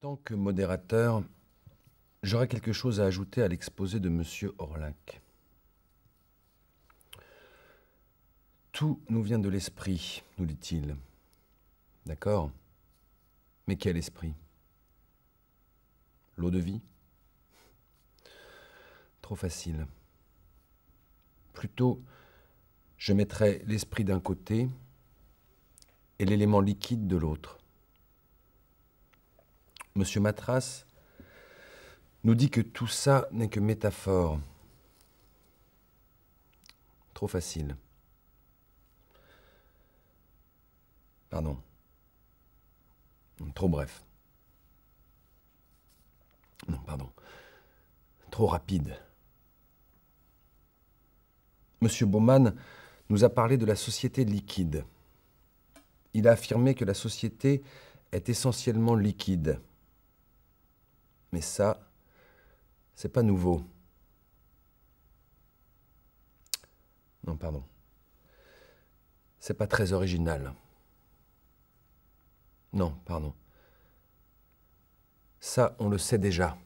tant que modérateur, j'aurais quelque chose à ajouter à l'exposé de M. Orlac. Tout nous vient de l'esprit, nous dit-il. D'accord Mais quel esprit L'eau de vie Trop facile. Plutôt, je mettrais l'esprit d'un côté et l'élément liquide de l'autre. M. Matras nous dit que tout ça n'est que métaphore. Trop facile. Pardon. Trop bref. Non, pardon. Trop rapide. Monsieur Baumann nous a parlé de la société liquide. Il a affirmé que la société est essentiellement liquide. Mais ça, c'est pas nouveau. Non, pardon. C'est pas très original. Non, pardon. Ça, on le sait déjà.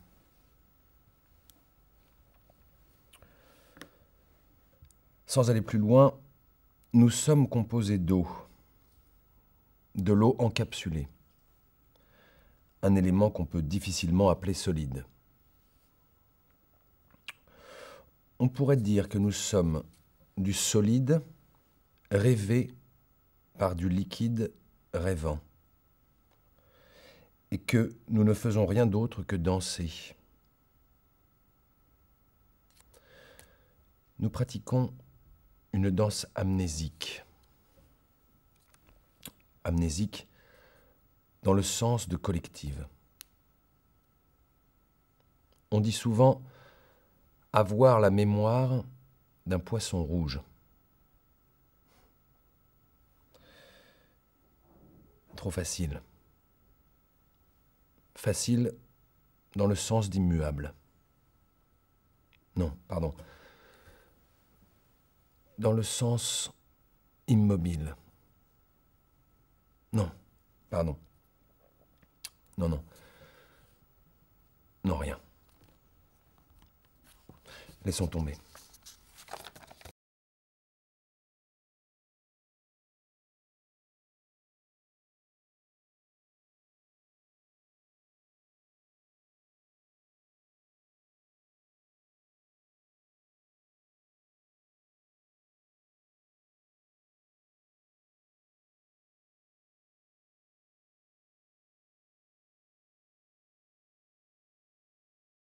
Sans aller plus loin, nous sommes composés d'eau, de l'eau encapsulée un élément qu'on peut difficilement appeler solide. On pourrait dire que nous sommes du solide rêvé par du liquide rêvant et que nous ne faisons rien d'autre que danser. Nous pratiquons une danse amnésique. Amnésique, dans le sens de collective. On dit souvent avoir la mémoire d'un poisson rouge. Trop facile. Facile dans le sens d'immuable. Non, pardon. Dans le sens immobile. Non, pardon. Non, non. Non, rien. Laissons tomber.